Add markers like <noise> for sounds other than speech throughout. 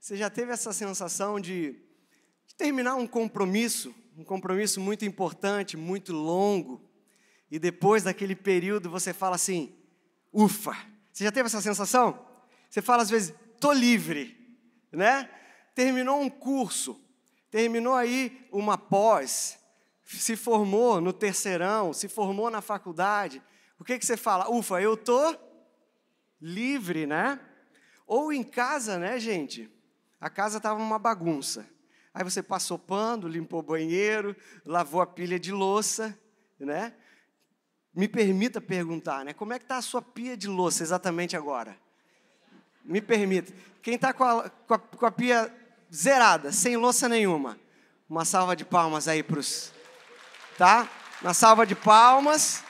Você já teve essa sensação de, de terminar um compromisso, um compromisso muito importante, muito longo, e depois daquele período você fala assim: ufa! Você já teve essa sensação? Você fala às vezes: tô livre, né? Terminou um curso, terminou aí uma pós, se formou no terceirão, se formou na faculdade, o que, que você fala? Ufa, eu tô livre, né? Ou em casa, né, gente? a casa estava uma bagunça. Aí você passou pano, limpou o banheiro, lavou a pilha de louça, né? Me permita perguntar, né? Como é que está a sua pia de louça exatamente agora? Me permita. Quem está com, com, com a pia zerada, sem louça nenhuma, uma salva de palmas aí para os... Tá? Uma salva de palmas.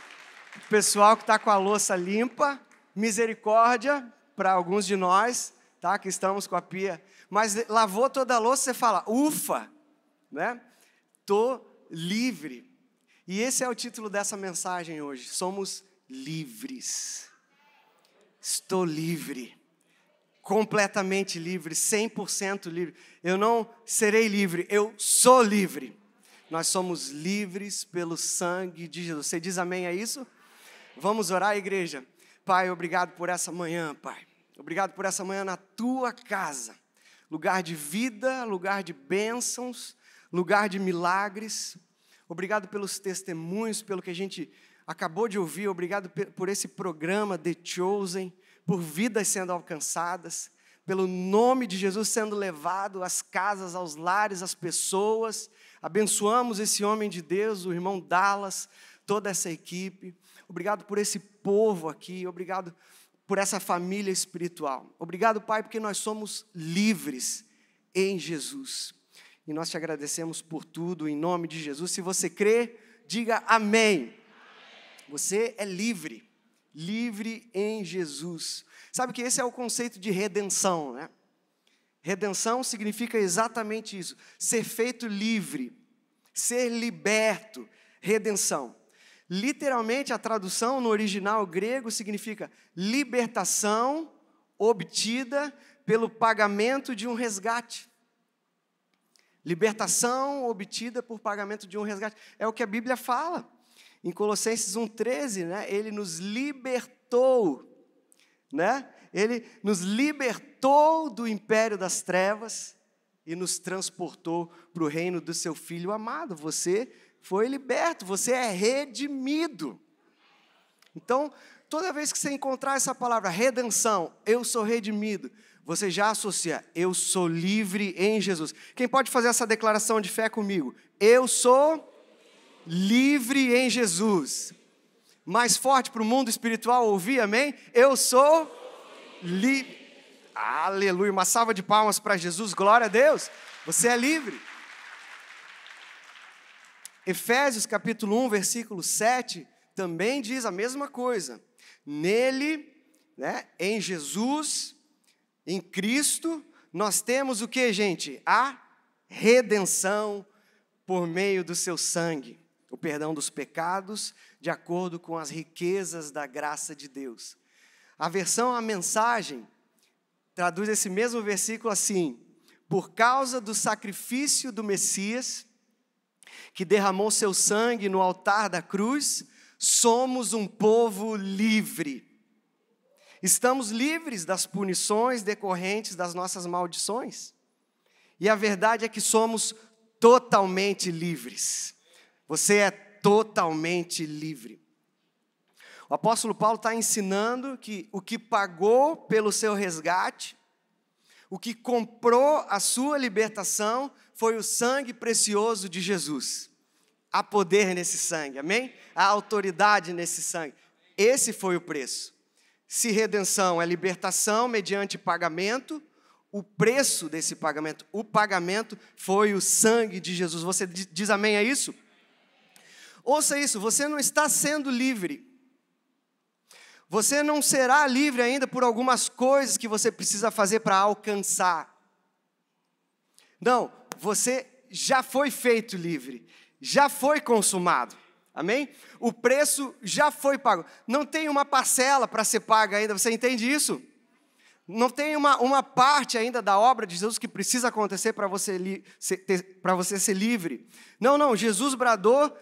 O pessoal que está com a louça limpa, misericórdia para alguns de nós, tá? Que estamos com a pia mas lavou toda a louça, você fala, ufa, né? Tô livre. E esse é o título dessa mensagem hoje. Somos livres. Estou livre. Completamente livre, 100% livre. Eu não serei livre, eu sou livre. Nós somos livres pelo sangue de Jesus. Você diz amém a isso? Vamos orar, igreja. Pai, obrigado por essa manhã, Pai. Obrigado por essa manhã na tua casa lugar de vida, lugar de bênçãos, lugar de milagres. Obrigado pelos testemunhos, pelo que a gente acabou de ouvir. Obrigado por esse programa The Chosen, por vidas sendo alcançadas, pelo nome de Jesus sendo levado às casas, aos lares, às pessoas. Abençoamos esse homem de Deus, o irmão Dallas, toda essa equipe. Obrigado por esse povo aqui. Obrigado por essa família espiritual. Obrigado, Pai, porque nós somos livres em Jesus. E nós te agradecemos por tudo, em nome de Jesus. Se você crê, diga amém. amém. Você é livre, livre em Jesus. Sabe que esse é o conceito de redenção, né? Redenção significa exatamente isso: ser feito livre, ser liberto. Redenção. Literalmente, a tradução no original grego significa libertação obtida pelo pagamento de um resgate. Libertação obtida por pagamento de um resgate. É o que a Bíblia fala. Em Colossenses 1,13, né, ele nos libertou, né? ele nos libertou do império das trevas e nos transportou para o reino do seu Filho amado. Você foi liberto, você é redimido. Então, toda vez que você encontrar essa palavra redenção, eu sou redimido, você já associa, eu sou livre em Jesus. Quem pode fazer essa declaração de fé comigo? Eu sou livre em Jesus. Mais forte para o mundo espiritual ouvir, amém? Eu sou livre. Aleluia, uma salva de palmas para Jesus, glória a Deus. Você é livre. Efésios capítulo 1, versículo 7 também diz a mesma coisa. Nele, né, em Jesus, em Cristo, nós temos o que, gente? A redenção por meio do seu sangue, o perdão dos pecados, de acordo com as riquezas da graça de Deus. A versão, a mensagem, traduz esse mesmo versículo assim: por causa do sacrifício do Messias, que derramou seu sangue no altar da cruz, somos um povo livre. Estamos livres das punições decorrentes das nossas maldições. E a verdade é que somos totalmente livres. Você é totalmente livre. O apóstolo Paulo está ensinando que o que pagou pelo seu resgate, o que comprou a sua libertação, foi o sangue precioso de Jesus. Há poder nesse sangue, amém? Há autoridade nesse sangue. Esse foi o preço. Se redenção é libertação mediante pagamento, o preço desse pagamento, o pagamento foi o sangue de Jesus. Você diz amém a isso? Ouça isso, você não está sendo livre. Você não será livre ainda por algumas coisas que você precisa fazer para alcançar. Não, você já foi feito livre, já foi consumado. Amém? O preço já foi pago. Não tem uma parcela para ser paga ainda, você entende isso? Não tem uma, uma parte ainda da obra de Jesus que precisa acontecer para você, li, você ser livre. Não, não, Jesus bradou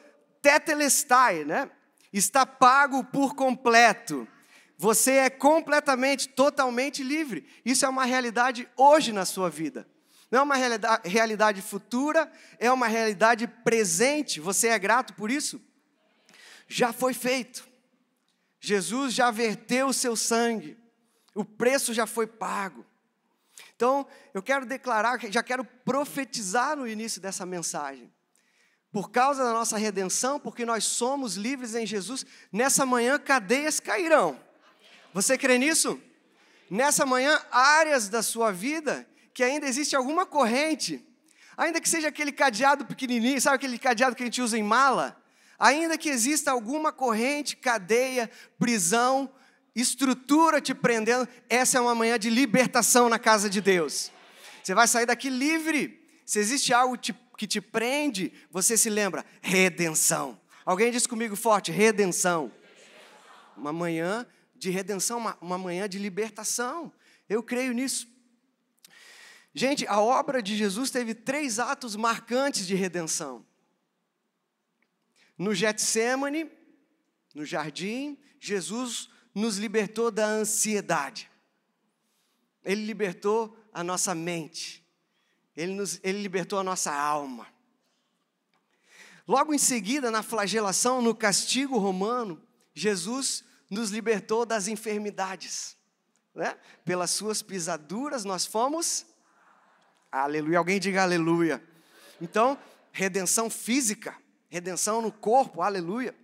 tetelestai, né? Está pago por completo. Você é completamente, totalmente livre. Isso é uma realidade hoje na sua vida. Não é uma realidade futura, é uma realidade presente. Você é grato por isso? Já foi feito. Jesus já verteu o seu sangue. O preço já foi pago. Então, eu quero declarar, já quero profetizar no início dessa mensagem. Por causa da nossa redenção, porque nós somos livres em Jesus, nessa manhã cadeias cairão. Você crê nisso? Nessa manhã, áreas da sua vida que ainda existe alguma corrente, ainda que seja aquele cadeado pequenininho, sabe aquele cadeado que a gente usa em mala? Ainda que exista alguma corrente, cadeia, prisão, estrutura te prendendo, essa é uma manhã de libertação na casa de Deus. Você vai sair daqui livre. Se existe algo que te prende, você se lembra: redenção. Alguém diz comigo forte: redenção. Uma manhã de redenção, uma, uma manhã de libertação. Eu creio nisso. Gente, a obra de Jesus teve três atos marcantes de redenção. No Getsemane, no jardim, Jesus nos libertou da ansiedade. Ele libertou a nossa mente. Ele, nos, ele libertou a nossa alma. Logo em seguida, na flagelação, no castigo romano, Jesus nos libertou das enfermidades. Né? Pelas suas pisaduras nós fomos Aleluia. Alguém diga aleluia. Então, redenção física, redenção no corpo, aleluia.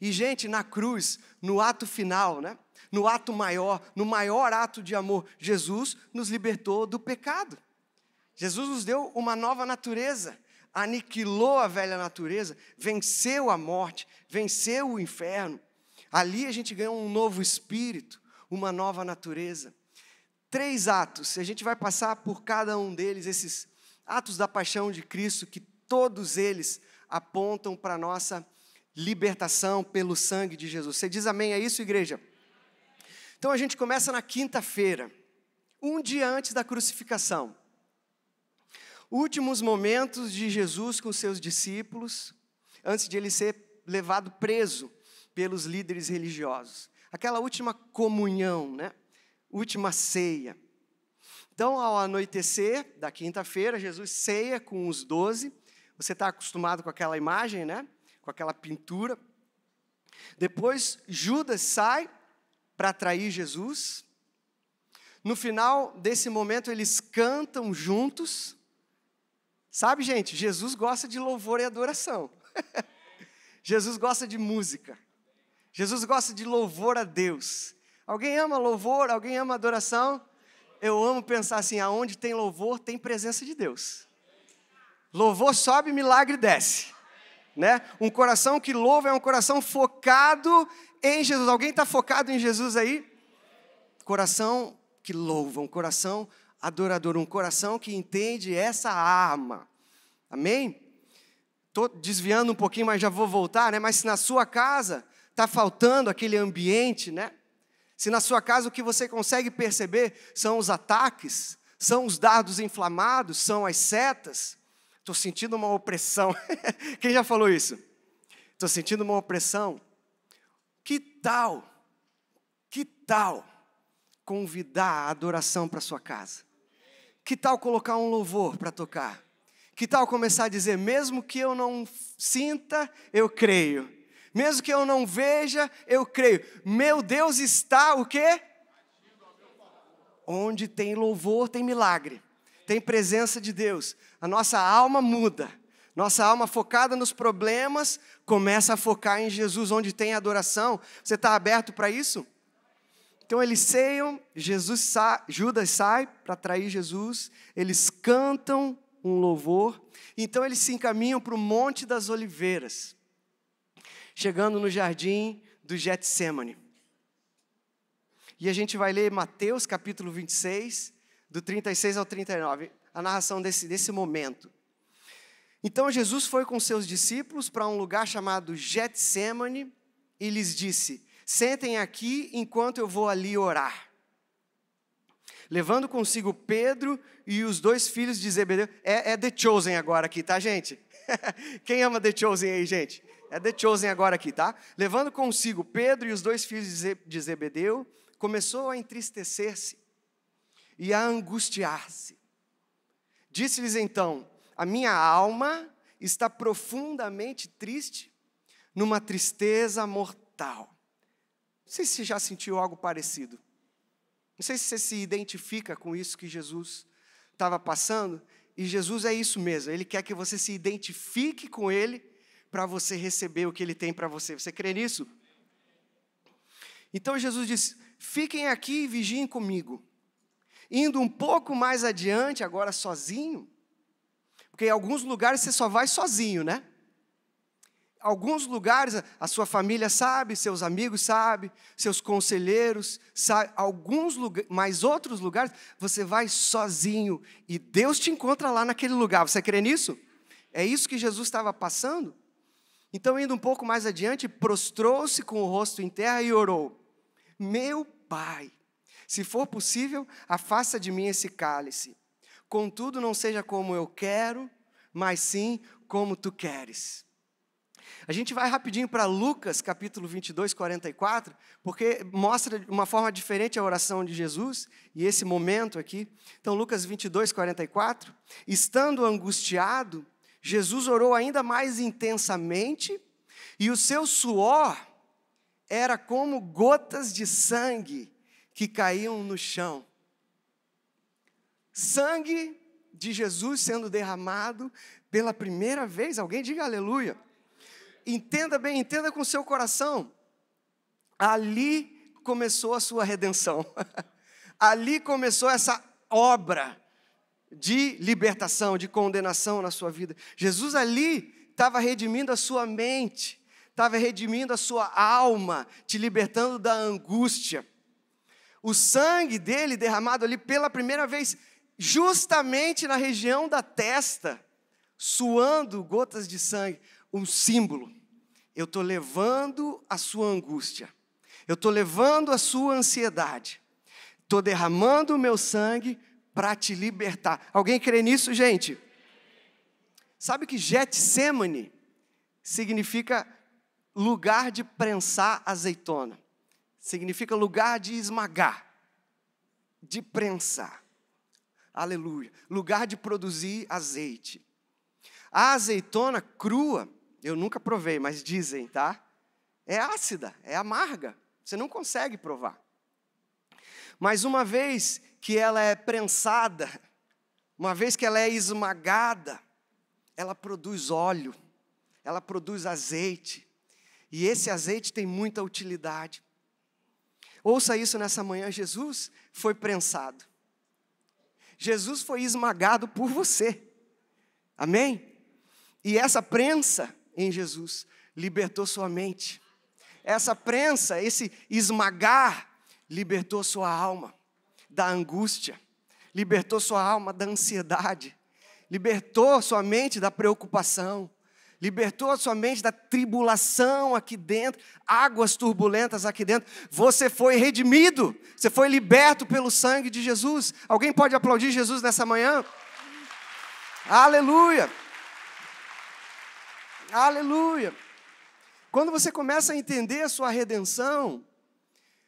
E, gente, na cruz, no ato final, né? no ato maior, no maior ato de amor, Jesus nos libertou do pecado. Jesus nos deu uma nova natureza, aniquilou a velha natureza, venceu a morte, venceu o inferno. Ali a gente ganhou um novo espírito, uma nova natureza três atos, e a gente vai passar por cada um deles, esses atos da paixão de Cristo, que todos eles apontam para a nossa libertação pelo sangue de Jesus. Você diz amém a isso, igreja? Então a gente começa na quinta-feira, um dia antes da crucificação. Últimos momentos de Jesus com seus discípulos, antes de ele ser levado preso pelos líderes religiosos. Aquela última comunhão, né? última ceia. Então, ao anoitecer da quinta-feira, Jesus ceia com os doze. Você está acostumado com aquela imagem, né? Com aquela pintura. Depois, Judas sai para trair Jesus. No final desse momento, eles cantam juntos. Sabe, gente, Jesus gosta de louvor e adoração. <laughs> Jesus gosta de música. Jesus gosta de louvor a Deus. Alguém ama louvor? Alguém ama adoração? Eu amo pensar assim: aonde tem louvor, tem presença de Deus. Louvor sobe, milagre desce. Né? Um coração que louva é um coração focado em Jesus. Alguém está focado em Jesus aí? Coração que louva, um coração adorador, um coração que entende essa arma. Amém? Estou desviando um pouquinho, mas já vou voltar, né? Mas se na sua casa está faltando aquele ambiente, né? Se na sua casa o que você consegue perceber são os ataques, são os dardos inflamados, são as setas, estou sentindo uma opressão. <laughs> Quem já falou isso? Estou sentindo uma opressão. Que tal, que tal convidar a adoração para sua casa? Que tal colocar um louvor para tocar? Que tal começar a dizer, mesmo que eu não sinta, eu creio mesmo que eu não veja, eu creio. Meu Deus está o quê? Onde tem louvor, tem milagre. Tem presença de Deus. A nossa alma muda. Nossa alma focada nos problemas começa a focar em Jesus, onde tem adoração. Você está aberto para isso? Então eles ceiam, Jesus Judas sai para trair Jesus, eles cantam um louvor, então eles se encaminham para o Monte das Oliveiras chegando no jardim do Getsemane. E a gente vai ler Mateus capítulo 26, do 36 ao 39, a narração desse, desse momento. Então Jesus foi com seus discípulos para um lugar chamado Getsemane e lhes disse: Sentem aqui enquanto eu vou ali orar. Levando consigo Pedro e os dois filhos de Zebedeu. É, é The Chosen agora aqui, tá, gente? <laughs> Quem ama The Chosen aí, gente? É The Chosen agora aqui, tá? Levando consigo Pedro e os dois filhos de Zebedeu, começou a entristecer-se e a angustiar-se. Disse-lhes então: A minha alma está profundamente triste, numa tristeza mortal. Não sei se você já sentiu algo parecido. Não sei se você se identifica com isso que Jesus estava passando. E Jesus é isso mesmo, ele quer que você se identifique com ele para você receber o que ele tem para você. Você crê nisso? Então Jesus disse: Fiquem aqui e vigiem comigo. Indo um pouco mais adiante, agora sozinho, porque em alguns lugares você só vai sozinho, né? Alguns lugares a sua família sabe, seus amigos sabem, seus conselheiros sabem, alguns lugares, mas outros lugares você vai sozinho e Deus te encontra lá naquele lugar. Você crê nisso? É isso que Jesus estava passando? Então, indo um pouco mais adiante, prostrou-se com o rosto em terra e orou: Meu pai, se for possível, afasta de mim esse cálice. Contudo, não seja como eu quero, mas sim como tu queres. A gente vai rapidinho para Lucas, capítulo 22, 44, porque mostra uma forma diferente a oração de Jesus e esse momento aqui. Então, Lucas 22, 44. Estando angustiado, Jesus orou ainda mais intensamente e o seu suor era como gotas de sangue que caíam no chão. Sangue de Jesus sendo derramado pela primeira vez. Alguém diga aleluia. Entenda bem, entenda com seu coração. Ali começou a sua redenção. <laughs> Ali começou essa obra de libertação, de condenação na sua vida. Jesus ali estava redimindo a sua mente, estava redimindo a sua alma, te libertando da angústia. O sangue dele derramado ali pela primeira vez, justamente na região da testa, suando gotas de sangue, um símbolo. Eu estou levando a sua angústia, eu estou levando a sua ansiedade, estou derramando o meu sangue para te libertar. Alguém crê nisso, gente? Sabe que Getsemane significa lugar de prensar azeitona. Significa lugar de esmagar, de prensar. Aleluia. Lugar de produzir azeite. A azeitona crua, eu nunca provei, mas dizem, tá? É ácida, é amarga. Você não consegue provar. Mas uma vez que ela é prensada, uma vez que ela é esmagada, ela produz óleo, ela produz azeite, e esse azeite tem muita utilidade. Ouça isso nessa manhã: Jesus foi prensado, Jesus foi esmagado por você, amém? E essa prensa em Jesus libertou sua mente, essa prensa, esse esmagar, libertou sua alma da angústia, libertou sua alma da ansiedade, libertou sua mente da preocupação, libertou a sua mente da tribulação aqui dentro, águas turbulentas aqui dentro. Você foi redimido, você foi liberto pelo sangue de Jesus. Alguém pode aplaudir Jesus nessa manhã? Aleluia! Aleluia! Quando você começa a entender a sua redenção,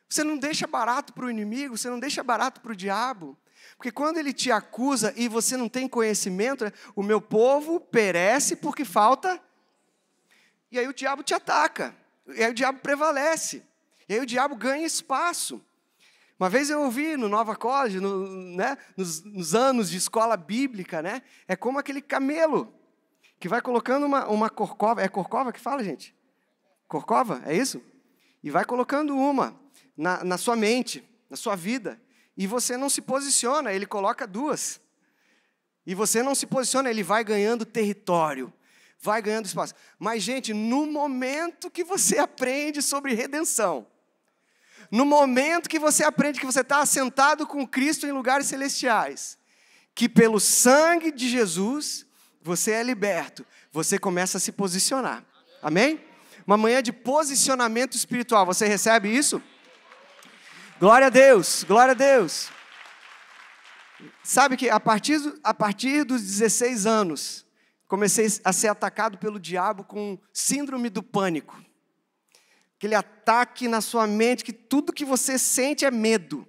você não deixa barato para o inimigo, você não deixa barato para o diabo. Porque quando ele te acusa e você não tem conhecimento, o meu povo perece porque falta. E aí o diabo te ataca. E aí o diabo prevalece. E aí o diabo ganha espaço. Uma vez eu ouvi no Nova College, no, né, nos, nos, anos de escola bíblica, né, é como aquele camelo que vai colocando uma, uma corcova. É corcova que fala, gente? Corcova? É isso? E vai colocando uma na, na sua mente, na sua vida, e você não se posiciona, ele coloca duas. E você não se posiciona, ele vai ganhando território, vai ganhando espaço. Mas, gente, no momento que você aprende sobre redenção, no momento que você aprende que você está assentado com Cristo em lugares celestiais, que pelo sangue de Jesus você é liberto, você começa a se posicionar. Amém? Uma manhã de posicionamento espiritual, você recebe isso? Glória a Deus, glória a Deus. Sabe que a partir, a partir dos 16 anos, comecei a ser atacado pelo diabo com síndrome do pânico. Aquele ataque na sua mente que tudo que você sente é medo.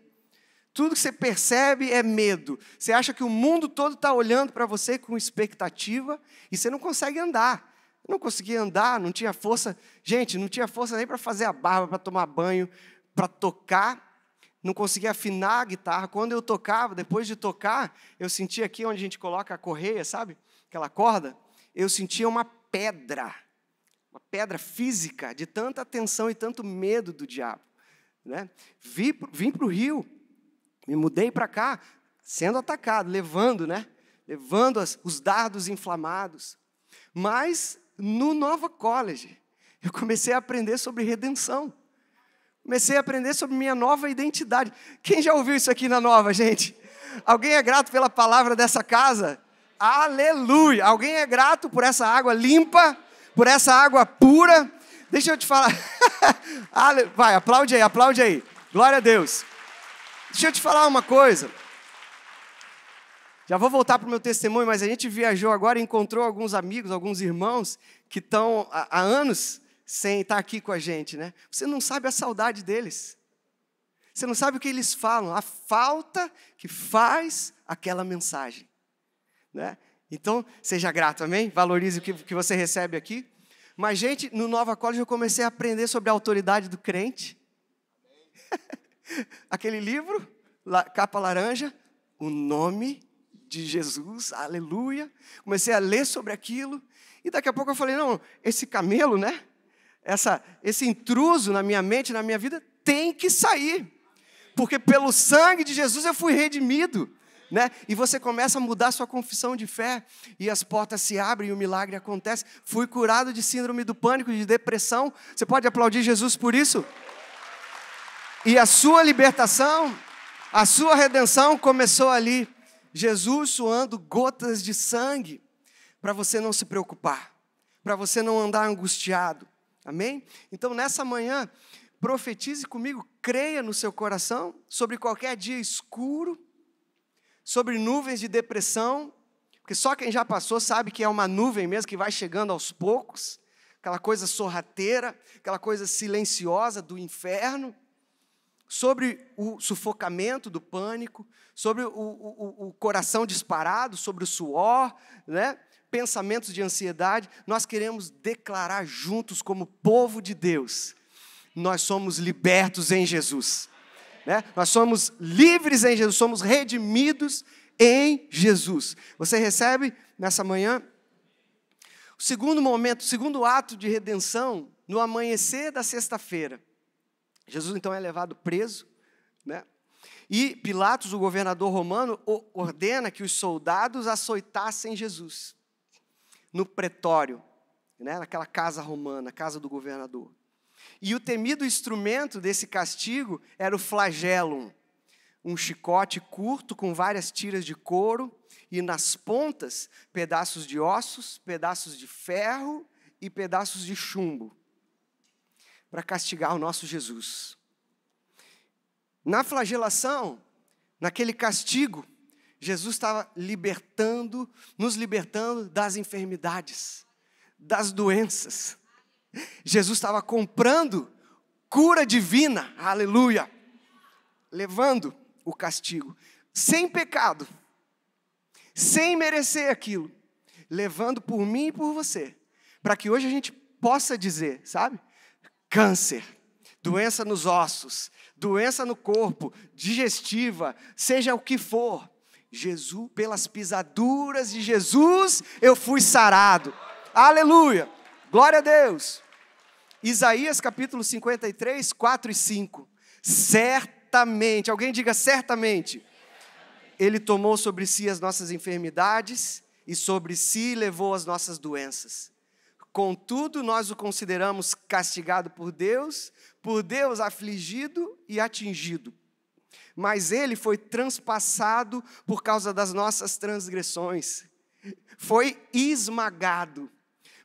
Tudo que você percebe é medo. Você acha que o mundo todo está olhando para você com expectativa e você não consegue andar. não conseguia andar, não tinha força. Gente, não tinha força nem para fazer a barba, para tomar banho, para tocar não conseguia afinar a guitarra. Quando eu tocava, depois de tocar, eu sentia aqui onde a gente coloca a correia, sabe? Aquela corda. Eu sentia uma pedra, uma pedra física de tanta tensão e tanto medo do diabo. Né? Vim para o Rio, me mudei para cá, sendo atacado, levando, né? Levando as, os dardos inflamados. Mas no Nova College, eu comecei a aprender sobre redenção. Comecei a aprender sobre minha nova identidade. Quem já ouviu isso aqui na nova, gente? Alguém é grato pela palavra dessa casa? Aleluia! Alguém é grato por essa água limpa, por essa água pura? Deixa eu te falar. <laughs> Vai, aplaude aí, aplaude aí. Glória a Deus. Deixa eu te falar uma coisa. Já vou voltar para o meu testemunho, mas a gente viajou agora e encontrou alguns amigos, alguns irmãos que estão há anos sem estar aqui com a gente, né? Você não sabe a saudade deles. Você não sabe o que eles falam, a falta que faz aquela mensagem. Né? Então, seja grato, amém? Valorize o que, que você recebe aqui. Mas, gente, no Nova College eu comecei a aprender sobre a autoridade do crente. <laughs> Aquele livro, capa laranja, o nome de Jesus, aleluia. Comecei a ler sobre aquilo. E daqui a pouco eu falei: não, esse camelo, né? essa, esse intruso na minha mente, na minha vida, tem que sair. Porque pelo sangue de Jesus eu fui redimido. Né? E você começa a mudar sua confissão de fé, e as portas se abrem e o milagre acontece. Fui curado de síndrome do pânico, de depressão. Você pode aplaudir Jesus por isso? E a sua libertação, a sua redenção começou ali. Jesus suando gotas de sangue, para você não se preocupar, para você não andar angustiado, Amém? Então, nessa manhã, profetize comigo, creia no seu coração sobre qualquer dia escuro, sobre nuvens de depressão, porque só quem já passou sabe que é uma nuvem mesmo que vai chegando aos poucos, aquela coisa sorrateira, aquela coisa silenciosa do inferno, sobre o sufocamento do pânico, sobre o, o, o coração disparado, sobre o suor, né? pensamentos de ansiedade, nós queremos declarar juntos, como povo de Deus, nós somos libertos em Jesus. Né? Nós somos livres em Jesus, somos redimidos em Jesus. Você recebe nessa manhã? O segundo momento, o segundo ato de redenção, no amanhecer da sexta-feira. Jesus então é levado preso, né? E Pilatos, o governador romano, ordena que os soldados açoitassem Jesus no pretório, né, naquela casa romana, casa do governador. E o temido instrumento desse castigo era o flagellum, um chicote curto com várias tiras de couro e nas pontas pedaços de ossos, pedaços de ferro e pedaços de chumbo, para castigar o nosso Jesus. Na flagelação, naquele castigo, Jesus estava libertando, nos libertando das enfermidades, das doenças. Jesus estava comprando cura divina, aleluia, levando o castigo, sem pecado, sem merecer aquilo, levando por mim e por você, para que hoje a gente possa dizer, sabe? Câncer, doença nos ossos, doença no corpo, digestiva, seja o que for, Jesus, pelas pisaduras de Jesus, eu fui sarado. Aleluia! Glória a Deus. Isaías capítulo 53, 4 e 5. Certamente, alguém diga certamente. Ele tomou sobre si as nossas enfermidades e sobre si levou as nossas doenças. Contudo, nós o consideramos castigado por Deus, por Deus afligido e atingido mas ele foi transpassado por causa das nossas transgressões, foi esmagado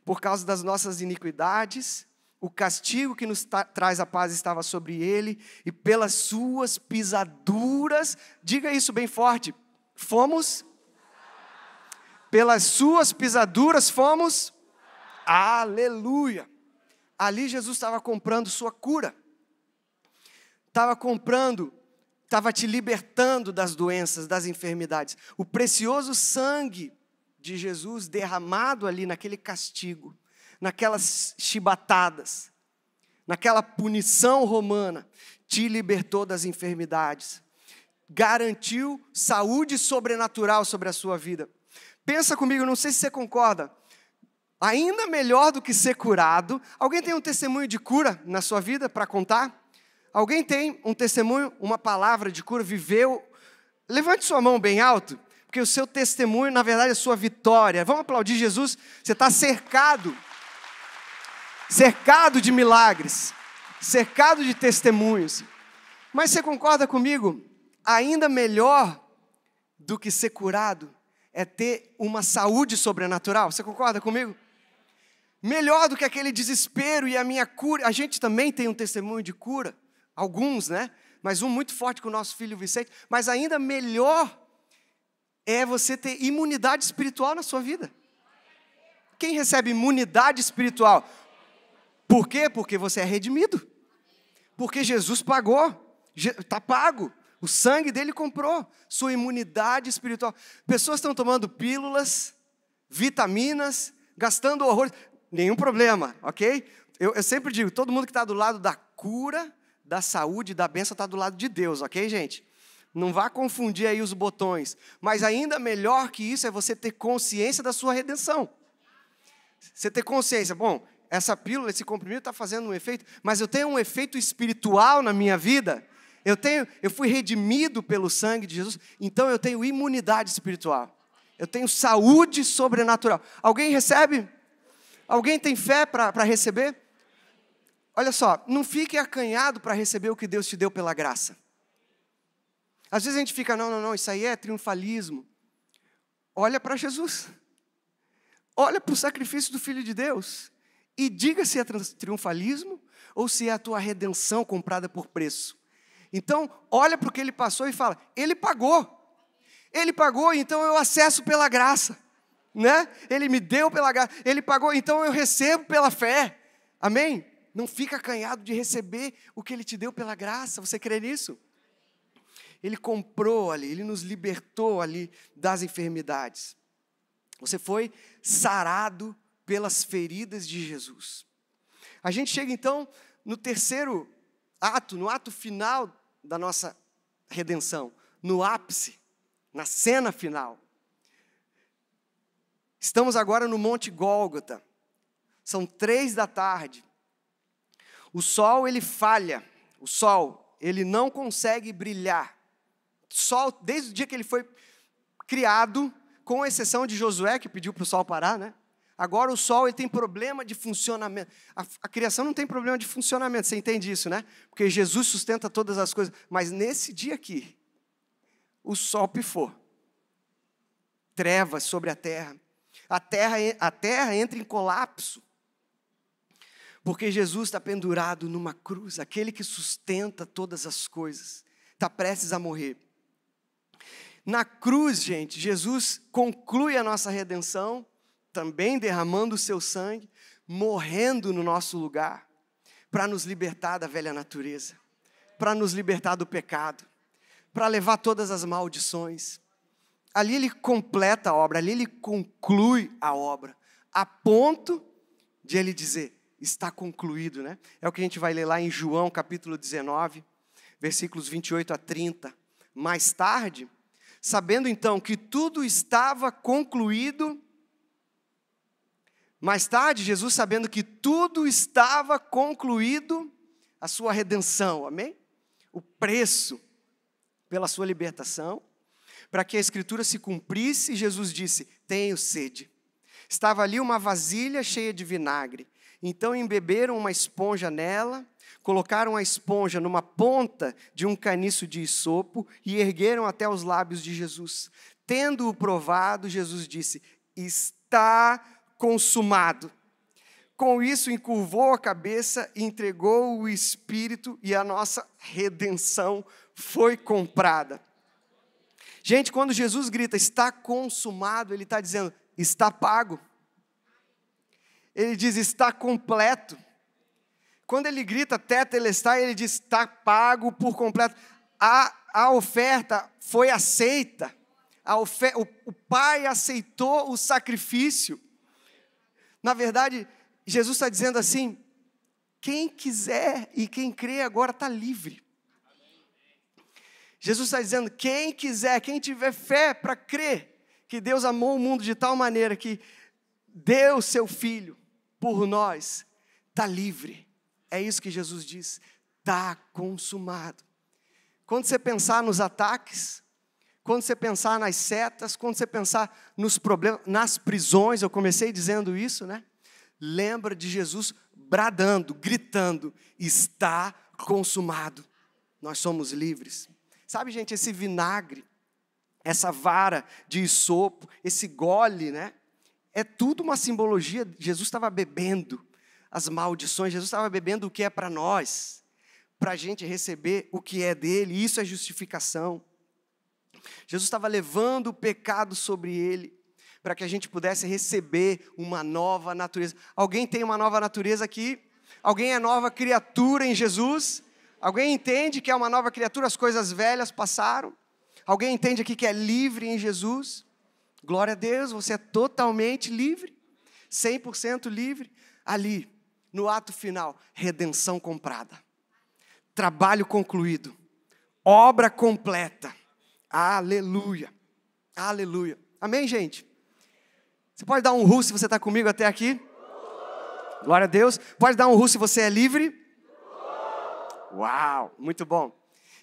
por causa das nossas iniquidades. O castigo que nos traz a paz estava sobre ele, e pelas suas pisaduras, diga isso bem forte, fomos. Pelas suas pisaduras fomos. Aleluia! Ali Jesus estava comprando sua cura, estava comprando estava te libertando das doenças, das enfermidades. O precioso sangue de Jesus derramado ali naquele castigo, naquelas chibatadas, naquela punição romana, te libertou das enfermidades, garantiu saúde sobrenatural sobre a sua vida. Pensa comigo, não sei se você concorda. Ainda melhor do que ser curado. Alguém tem um testemunho de cura na sua vida para contar? Alguém tem um testemunho, uma palavra de cura, viveu? Levante sua mão bem alto, porque o seu testemunho, na verdade, é sua vitória. Vamos aplaudir Jesus? Você está cercado, cercado de milagres, cercado de testemunhos. Mas você concorda comigo? Ainda melhor do que ser curado é ter uma saúde sobrenatural. Você concorda comigo? Melhor do que aquele desespero e a minha cura. A gente também tem um testemunho de cura alguns, né? Mas um muito forte com o nosso filho Vicente. Mas ainda melhor é você ter imunidade espiritual na sua vida. Quem recebe imunidade espiritual? Por quê? Porque você é redimido. Porque Jesus pagou, está pago. O sangue dele comprou sua imunidade espiritual. Pessoas estão tomando pílulas, vitaminas, gastando horrores. Nenhum problema, ok? Eu, eu sempre digo: todo mundo que está do lado da cura da saúde e da bênção está do lado de Deus, ok, gente? Não vá confundir aí os botões. Mas ainda melhor que isso é você ter consciência da sua redenção. Você ter consciência, bom, essa pílula, esse comprimido está fazendo um efeito, mas eu tenho um efeito espiritual na minha vida. Eu tenho, eu fui redimido pelo sangue de Jesus, então eu tenho imunidade espiritual. Eu tenho saúde sobrenatural. Alguém recebe? Alguém tem fé para receber? olha só, não fique acanhado para receber o que Deus te deu pela graça. Às vezes a gente fica, não, não, não, isso aí é triunfalismo. Olha para Jesus. Olha para o sacrifício do Filho de Deus. E diga se é triunfalismo ou se é a tua redenção comprada por preço. Então, olha para o que ele passou e fala: ele pagou. Ele pagou, então eu acesso pela graça. Né? Ele me deu pela graça, ele pagou, então eu recebo pela fé. Amém? não fica acanhado de receber o que Ele te deu pela graça. Você crê nisso? Ele comprou ali, Ele nos libertou ali das enfermidades. Você foi sarado pelas feridas de Jesus. A gente chega então no terceiro ato, no ato final da nossa redenção, no ápice, na cena final. Estamos agora no Monte Gólgota. São três da tarde. O sol ele falha, o sol ele não consegue brilhar. O sol, desde o dia que ele foi criado, com exceção de Josué que pediu para o sol parar, né? Agora o sol ele tem problema de funcionamento. A, a, criação não tem problema de funcionamento, você entende isso, né? Porque Jesus sustenta todas as coisas. Mas nesse dia aqui, o sol pifou. Trevas sobre a terra. A terra, a terra entra em colapso. Porque Jesus está pendurado numa cruz, aquele que sustenta todas as coisas, está prestes a morrer. Na cruz, gente, Jesus conclui a nossa redenção, também derramando o seu sangue, morrendo no nosso lugar, para nos libertar da velha natureza, para nos libertar do pecado, para levar todas as maldições. Ali ele completa a obra, ali ele conclui a obra, a ponto de ele dizer: está concluído, né? É o que a gente vai ler lá em João, capítulo 19, versículos 28 a 30. Mais tarde, sabendo então que tudo estava concluído, mais tarde, Jesus, sabendo que tudo estava concluído, a sua redenção, amém? O preço pela sua libertação, para que a Escritura se cumprisse, Jesus disse: Tenho sede. Estava ali uma vasilha cheia de vinagre. Então embeberam uma esponja nela, colocaram a esponja numa ponta de um caniço de sopo e ergueram até os lábios de Jesus. Tendo-o provado, Jesus disse: Está consumado. Com isso, encurvou a cabeça, entregou o Espírito e a nossa redenção foi comprada. Gente, quando Jesus grita, está consumado, ele está dizendo, está pago ele diz está completo. Quando ele grita tetelestai, ele diz está pago por completo. A, a oferta foi aceita. A ofer, o, o Pai aceitou o sacrifício. Na verdade, Jesus está dizendo assim: quem quiser e quem crê agora está livre. Jesus está dizendo: quem quiser, quem tiver fé para crer que Deus amou o mundo de tal maneira que deu seu filho por nós, está livre. É isso que Jesus diz, está consumado. Quando você pensar nos ataques, quando você pensar nas setas, quando você pensar nos problemas, nas prisões, eu comecei dizendo isso, né? Lembra de Jesus bradando, gritando: está consumado. Nós somos livres. Sabe, gente, esse vinagre, essa vara de sopo, esse gole, né? é tudo uma simbologia. Jesus estava bebendo as maldições, Jesus estava bebendo o que é para nós, para a gente receber o que é dele, isso é justificação. Jesus estava levando o pecado sobre ele, para que a gente pudesse receber uma nova natureza. Alguém tem uma nova natureza aqui? Alguém é nova criatura em Jesus? Alguém entende que é uma nova criatura, as coisas velhas passaram? Alguém entende aqui que é livre em Jesus? Glória a Deus, você é totalmente livre, 100% livre. Ali, no ato final, redenção comprada, trabalho concluído, obra completa. Aleluia, aleluia. Amém, gente? Você pode dar um ru se você está comigo até aqui? Glória a Deus. Pode dar um ru se você é livre? Uau, muito bom.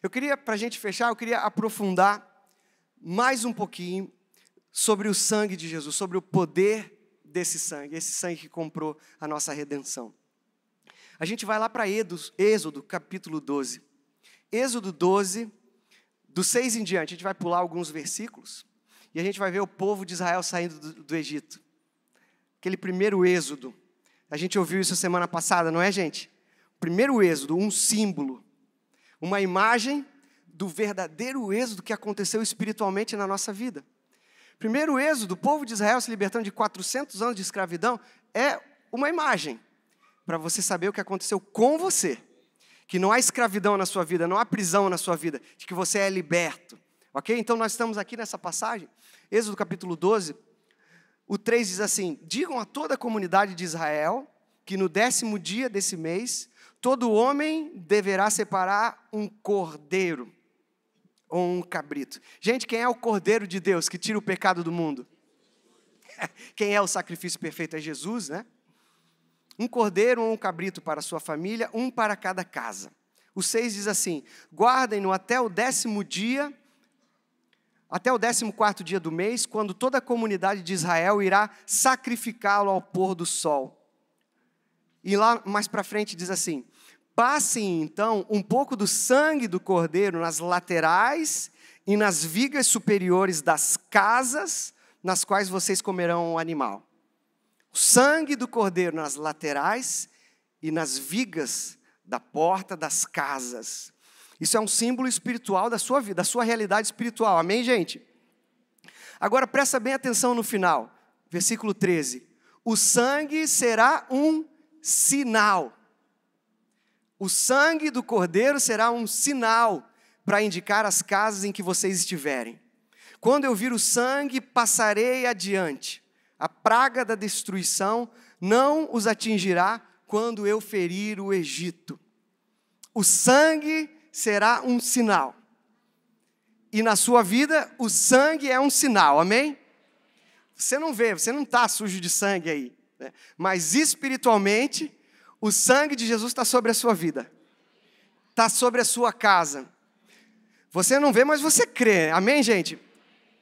Eu queria, para a gente fechar, eu queria aprofundar mais um pouquinho sobre o sangue de Jesus, sobre o poder desse sangue, esse sangue que comprou a nossa redenção. A gente vai lá para Êxodo, capítulo 12. Êxodo 12, do 6 em diante, a gente vai pular alguns versículos e a gente vai ver o povo de Israel saindo do, do Egito. Aquele primeiro êxodo. A gente ouviu isso semana passada, não é, gente? Primeiro êxodo, um símbolo, uma imagem do verdadeiro êxodo que aconteceu espiritualmente na nossa vida. Primeiro o êxodo, o povo de Israel se libertando de 400 anos de escravidão, é uma imagem para você saber o que aconteceu com você. Que não há escravidão na sua vida, não há prisão na sua vida, de que você é liberto. Ok? Então nós estamos aqui nessa passagem, Êxodo capítulo 12, o 3 diz assim: Digam a toda a comunidade de Israel que no décimo dia desse mês, todo homem deverá separar um cordeiro ou um cabrito? Gente, quem é o Cordeiro de Deus que tira o pecado do mundo? <laughs> Quem é o sacrifício perfeito é Jesus, né? Um cordeiro ou um cabrito para sua família, um para cada casa. O seis diz assim: guardem-no até o décimo dia, até o décimo quarto dia do mês, quando toda a comunidade de Israel irá sacrificá-lo ao pôr do sol. E lá mais para frente diz assim: Passem então um pouco do sangue do cordeiro nas laterais e nas vigas superiores das casas nas quais vocês comerão o animal. O sangue do cordeiro nas laterais e nas vigas da porta das casas. Isso é um símbolo espiritual da sua vida, da sua realidade espiritual. Amém, gente? Agora presta bem atenção no final, versículo 13. O sangue será um sinal. O sangue do cordeiro será um sinal para indicar as casas em que vocês estiverem. Quando eu vir o sangue, passarei adiante. A praga da destruição não os atingirá quando eu ferir o Egito. O sangue será um sinal. E na sua vida, o sangue é um sinal, amém? Você não vê, você não está sujo de sangue aí. Né? Mas espiritualmente, o sangue de Jesus está sobre a sua vida, está sobre a sua casa. Você não vê, mas você crê. Amém, gente?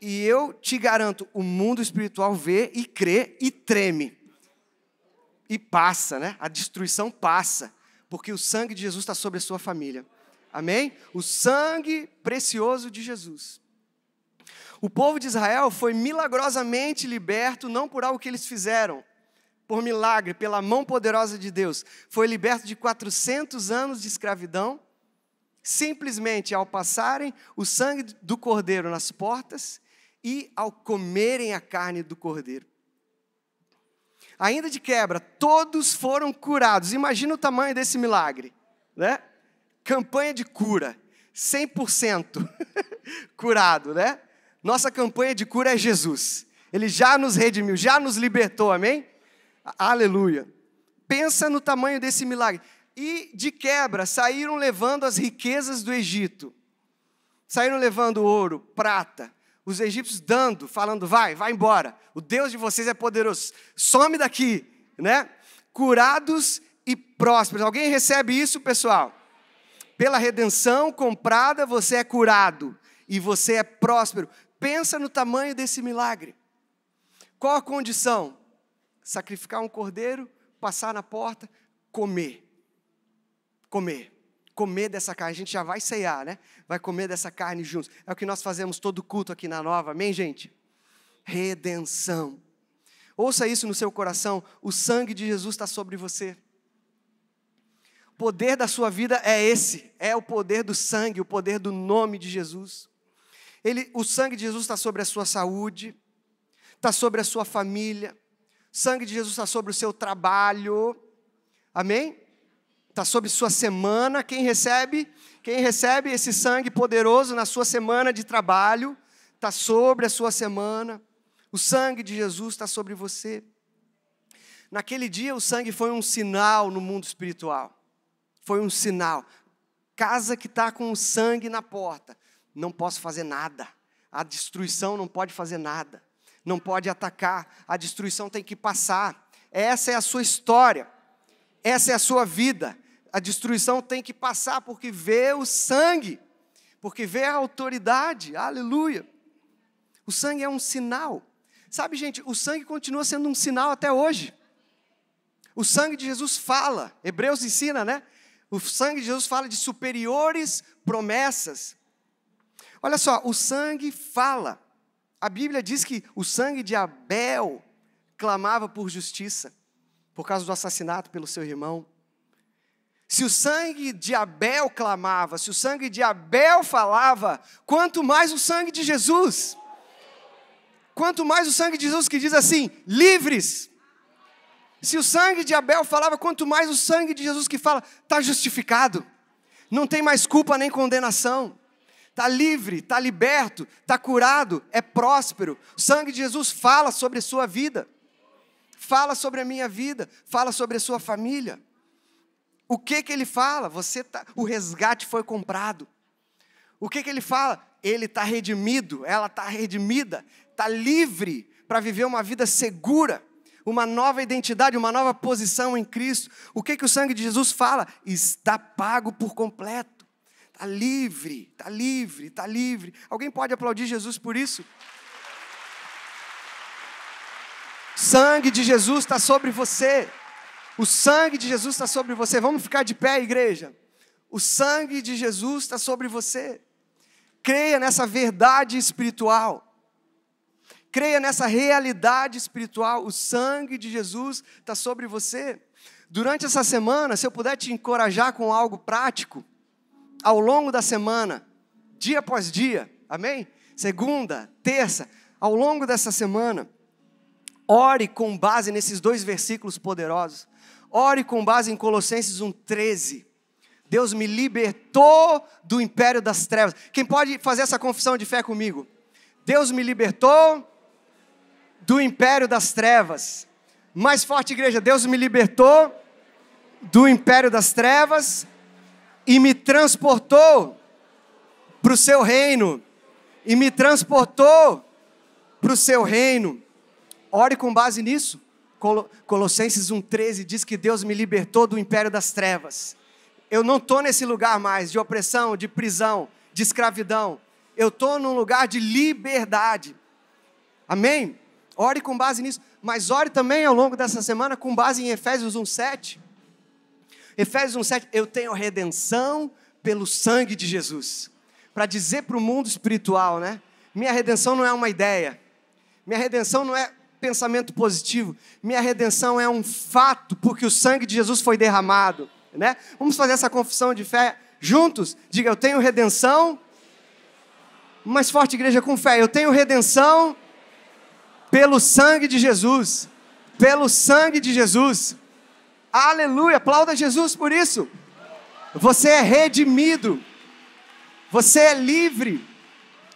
E eu te garanto, o mundo espiritual vê e crê e treme. E passa, né? A destruição passa, porque o sangue de Jesus está sobre a sua família. Amém? O sangue precioso de Jesus. O povo de Israel foi milagrosamente liberto não por algo que eles fizeram, por milagre, pela mão poderosa de Deus, foi liberto de 400 anos de escravidão, simplesmente ao passarem o sangue do cordeiro nas portas e ao comerem a carne do cordeiro. Ainda de quebra, todos foram curados. Imagina o tamanho desse milagre, né? Campanha de cura, 100% <laughs> curado, né? Nossa campanha de cura é Jesus. Ele já nos redimiu, já nos libertou, amém? Aleluia. Pensa no tamanho desse milagre. E de quebra, saíram levando as riquezas do Egito. Saíram levando ouro, prata. Os egípcios dando, falando: vai, vai embora. O Deus de vocês é poderoso. Some daqui, né? Curados e prósperos. Alguém recebe isso, pessoal? Pela redenção comprada, você é curado e você é próspero. Pensa no tamanho desse milagre. Qual a condição? sacrificar um cordeiro, passar na porta, comer. Comer. Comer dessa carne. A gente já vai ceiar, né? Vai comer dessa carne juntos. É o que nós fazemos todo culto aqui na nova. Amém, gente? Redenção. Ouça isso no seu coração. O sangue de Jesus está sobre você. O poder da sua vida é esse. É o poder do sangue, o poder do nome de Jesus. Ele, o sangue de Jesus está sobre a sua saúde, está sobre a sua família, sangue de Jesus está sobre o seu trabalho. Amém? Está sobre sua semana. Quem recebe? Quem recebe esse sangue poderoso na sua semana de trabalho, está sobre a sua semana. O sangue de Jesus está sobre você. Naquele dia, o sangue foi um sinal no mundo espiritual. Foi um sinal. Casa que está com o sangue na porta, não posso fazer nada. A destruição não pode fazer nada não pode atacar, a destruição tem que passar. Essa é a sua história, essa é a sua vida. A destruição tem que passar porque vê o sangue, porque vê a autoridade, aleluia. O sangue é um sinal. Sabe, gente, o sangue continua sendo um sinal até hoje. O sangue de Jesus fala, Hebreus ensina, né? O sangue de Jesus fala de superiores promessas. Olha só, o sangue fala. A Bíblia diz que o sangue de Abel clamava por justiça, por causa do assassinato pelo seu irmão. Se o sangue de Abel clamava, se o sangue de Abel falava, quanto mais o sangue de Jesus. Quanto mais o sangue de Jesus que diz assim: livres. Se o sangue de Abel falava, quanto mais o sangue de Jesus que fala, está justificado. Não tem mais culpa nem condenação está livre, está liberto, está curado, é próspero. O sangue de Jesus fala sobre a sua vida, fala sobre a minha vida, fala sobre a sua família. O que que ele fala? Você tá, o resgate foi comprado. O que que ele fala? Ele está redimido, ela está redimida, está livre para viver uma vida segura, uma nova identidade, uma nova posição em Cristo. O que que o sangue de Jesus fala? Está pago por completo. Está livre, está livre, está livre. Alguém pode aplaudir Jesus por isso? O sangue de Jesus está sobre você. O sangue de Jesus está sobre você. Vamos ficar de pé, igreja. O sangue de Jesus está sobre você. Creia nessa verdade espiritual. Creia nessa realidade espiritual. O sangue de Jesus está sobre você. Durante essa semana, se eu puder te encorajar com algo prático, ao longo da semana, dia após dia, amém? Segunda, terça, ao longo dessa semana, ore com base nesses dois versículos poderosos. Ore com base em Colossenses 1,13. Deus me libertou do império das trevas. Quem pode fazer essa confissão de fé comigo? Deus me libertou do império das trevas. Mais forte, igreja, Deus me libertou do império das trevas e me transportou para o seu reino. E me transportou para o seu reino. Ore com base nisso. Colossenses 1,13 diz que Deus me libertou do império das trevas. Eu não estou nesse lugar mais de opressão, de prisão, de escravidão. Eu estou num lugar de liberdade. Amém? Ore com base nisso. Mas ore também ao longo dessa semana com base em Efésios 1,7. Efésios 1,7, eu tenho redenção pelo sangue de Jesus. Para dizer para o mundo espiritual, né? Minha redenção não é uma ideia. Minha redenção não é pensamento positivo. Minha redenção é um fato, porque o sangue de Jesus foi derramado. Né? Vamos fazer essa confissão de fé juntos? Diga, eu tenho redenção. Mais forte, igreja, com fé. Eu tenho redenção pelo sangue de Jesus. Pelo sangue de Jesus. Aleluia! Aplauda Jesus por isso. Você é redimido. Você é livre.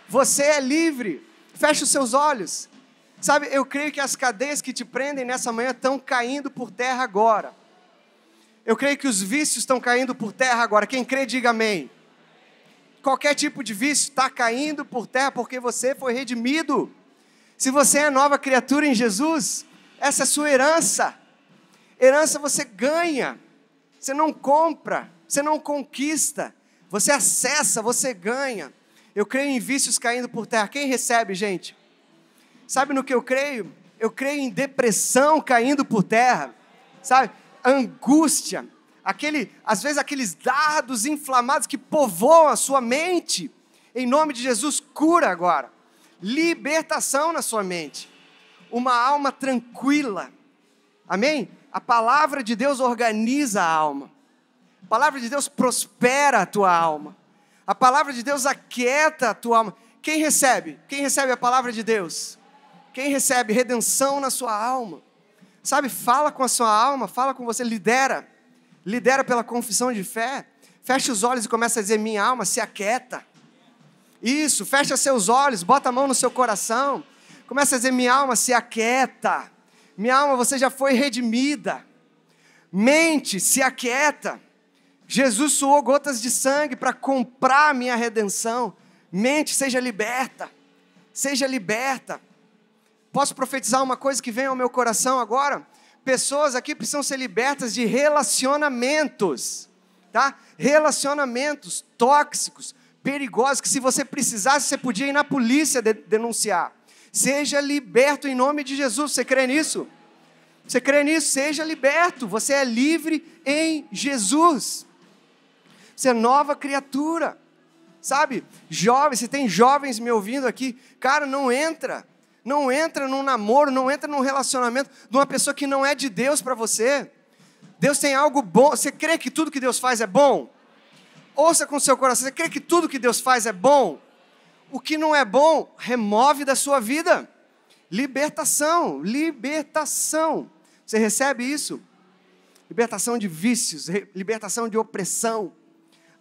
Você é livre. Feche os seus olhos. Sabe, eu creio que as cadeias que te prendem nessa manhã estão caindo por terra agora. Eu creio que os vícios estão caindo por terra agora. Quem crê, diga amém. Qualquer tipo de vício está caindo por terra porque você foi redimido. Se você é nova criatura em Jesus, essa é sua herança. Herança você ganha, você não compra, você não conquista, você acessa, você ganha. Eu creio em vícios caindo por terra. Quem recebe, gente? Sabe no que eu creio? Eu creio em depressão caindo por terra. Sabe? Angústia, aquele, às vezes aqueles dardos inflamados que povoam a sua mente. Em nome de Jesus, cura agora. Libertação na sua mente. Uma alma tranquila. Amém? A palavra de Deus organiza a alma. A palavra de Deus prospera a tua alma. A palavra de Deus aquieta a tua alma. Quem recebe? Quem recebe a palavra de Deus? Quem recebe redenção na sua alma? Sabe, fala com a sua alma, fala com você, lidera. Lidera pela confissão de fé. Fecha os olhos e começa a dizer: Minha alma se aquieta. Isso, fecha seus olhos, bota a mão no seu coração. Começa a dizer: Minha alma se aquieta. Minha alma, você já foi redimida. Mente, se aquieta. Jesus suou gotas de sangue para comprar minha redenção. Mente, seja liberta. Seja liberta. Posso profetizar uma coisa que vem ao meu coração agora? Pessoas aqui precisam ser libertas de relacionamentos, tá? Relacionamentos tóxicos, perigosos, que se você precisasse, você podia ir na polícia denunciar. Seja liberto em nome de Jesus. Você crê nisso? Você crê nisso? Seja liberto. Você é livre em Jesus. Você é nova criatura. Sabe? Jovem, se tem jovens me ouvindo aqui, cara, não entra. Não entra num namoro, não entra num relacionamento de uma pessoa que não é de Deus para você. Deus tem algo bom. Você crê que tudo que Deus faz é bom? Ouça com seu coração. Você crê que tudo que Deus faz é bom? o que não é bom, remove da sua vida. Libertação, libertação. Você recebe isso? Libertação de vícios, libertação de opressão.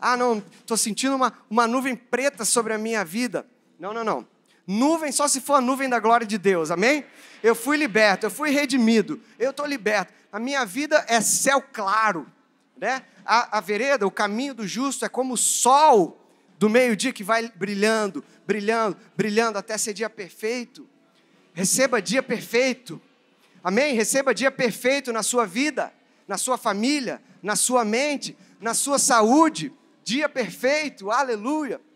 Ah, não, estou sentindo uma, uma nuvem preta sobre a minha vida. Não, não, não. Nuvem só se for a nuvem da glória de Deus, amém? Eu fui liberto, eu fui redimido, eu estou liberto. A minha vida é céu claro, né? A, a vereda, o caminho do justo é como o sol do meio-dia que vai brilhando, brilhando, brilhando até ser dia perfeito. Receba dia perfeito. Amém? Receba dia perfeito na sua vida, na sua família, na sua mente, na sua saúde. Dia perfeito, aleluia.